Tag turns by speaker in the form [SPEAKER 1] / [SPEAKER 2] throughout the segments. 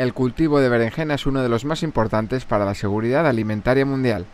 [SPEAKER 1] el cultivo de berenjena es uno de los más importantes para la seguridad alimentaria mundial.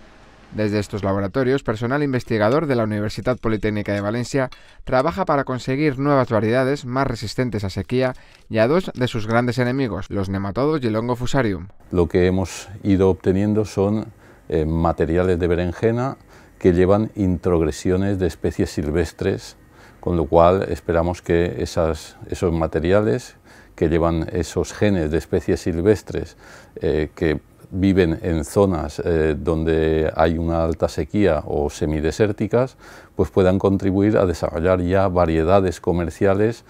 [SPEAKER 1] Desde estos laboratorios, personal investigador de la Universidad Politécnica de Valencia trabaja para conseguir nuevas variedades más resistentes a sequía y a dos de sus grandes enemigos, los nematodos y el hongo fusarium.
[SPEAKER 2] Lo que hemos ido obteniendo son eh, materiales de berenjena que llevan introgresiones de especies silvestres, con lo cual esperamos que esos materiales que llevan esos genes de especies silvestres eh, que viven en zonas eh, donde hay una alta sequía o semidesérticas, pues puedan contribuir a desarrollar ya variedades comerciales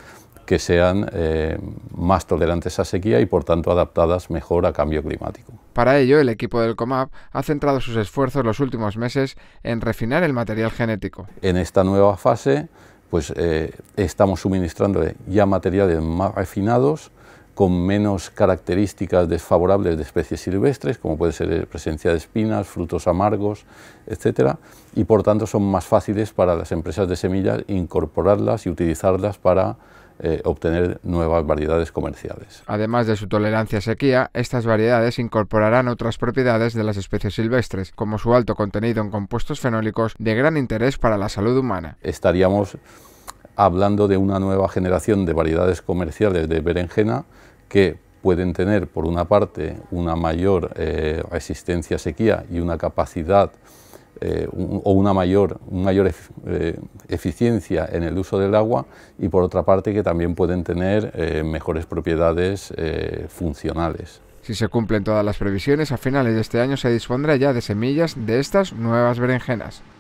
[SPEAKER 2] que sean eh, más tolerantes a sequía y por tanto adaptadas mejor a cambio climático.
[SPEAKER 1] Para ello, el equipo del COMAP ha centrado sus esfuerzos los últimos meses en refinar el material genético.
[SPEAKER 2] En esta nueva fase pues eh, estamos suministrando ya materiales más refinados, con menos características desfavorables de especies silvestres, como puede ser eh, presencia de espinas, frutos amargos, etc. Y por tanto son más fáciles para las empresas de semillas incorporarlas y utilizarlas para eh, obtener nuevas variedades comerciales.
[SPEAKER 1] Además de su tolerancia a sequía, estas variedades incorporarán otras propiedades de las especies silvestres, como su alto contenido en compuestos fenólicos de gran interés para la salud humana.
[SPEAKER 2] Estaríamos hablando de una nueva generación de variedades comerciales de berenjena que pueden tener, por una parte, una mayor eh, resistencia a sequía y una capacidad eh, o una mayor, mayor eh, eficiencia en el uso del agua y por otra parte que también pueden tener eh, mejores propiedades funcionales. Si se
[SPEAKER 1] cumplen todas las previsiones, a finales de este año se dispondrá ya de semillas de estas nuevas berenjenas.